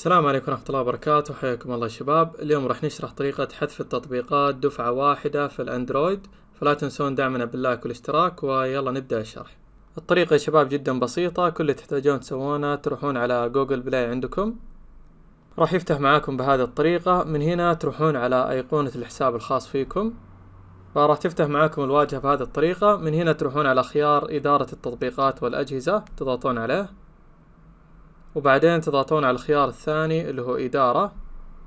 السلام عليكم ورحمة الله وبركاته حياكم الله شباب اليوم راح نشرح طريقة حذف التطبيقات دفعة واحدة في الاندرويد فلا تنسون دعمنا باللايك والاشتراك ويلا نبدأ الشرح الطريقة يا شباب جدا بسيطة كل اللي تحتاجون تسوونه تروحون على جوجل بلاي عندكم راح يفتح معاكم بهذه الطريقة من هنا تروحون على أيقونة الحساب الخاص فيكم فراح تفتح معاكم الواجهة بهذه الطريقة من هنا تروحون على خيار إدارة التطبيقات والأجهزة تضغطون عليه وبعدين تضغطون على الخيار الثاني اللي هو إدارة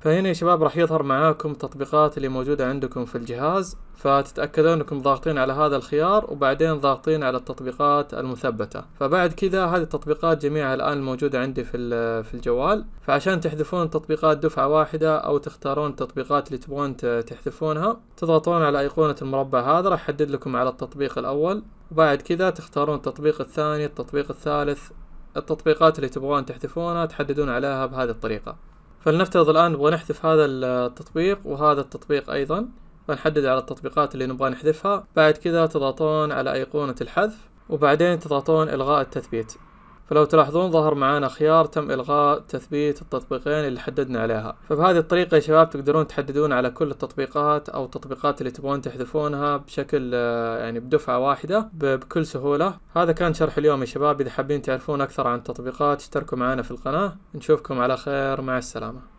فهنا يا شباب راح يظهر معاكم التطبيقات اللي موجودة عندكم في الجهاز فتتأكدون انكم ضاغطين على هذا الخيار وبعدين ضاغطين على التطبيقات المثبتة فبعد كذا هذه التطبيقات جميعها الآن موجودة عندي في في الجوال فعشان تحذفون تطبيقات دفعة واحدة أو تختارون التطبيقات اللي تبغون تحذفونها تضغطون على أيقونة المربع هذا راح يحدد لكم على التطبيق الأول وبعد كذا تختارون التطبيق الثاني التطبيق الثالث التطبيقات اللي تبغون تحذفونها تحددون عليها بهذه الطريقة فلنفترض الآن نبغى نحذف هذا التطبيق وهذا التطبيق أيضا فنحدد على التطبيقات اللي نبغى نحذفها بعد كذا تضغطون على أيقونة الحذف وبعدين تضغطون إلغاء التثبيت فلو تلاحظون ظهر معانا خيار تم إلغاء تثبيت التطبيقين اللي حددنا عليها فبهذه الطريقة يا شباب تقدرون تحددون على كل التطبيقات أو التطبيقات اللي تبغون تحذفونها بشكل آه، يعني بدفعة واحدة بكل سهولة هذا كان شرح اليوم يا شباب إذا حابين تعرفون أكثر عن التطبيقات اشتركوا معنا في القناة نشوفكم على خير مع السلامة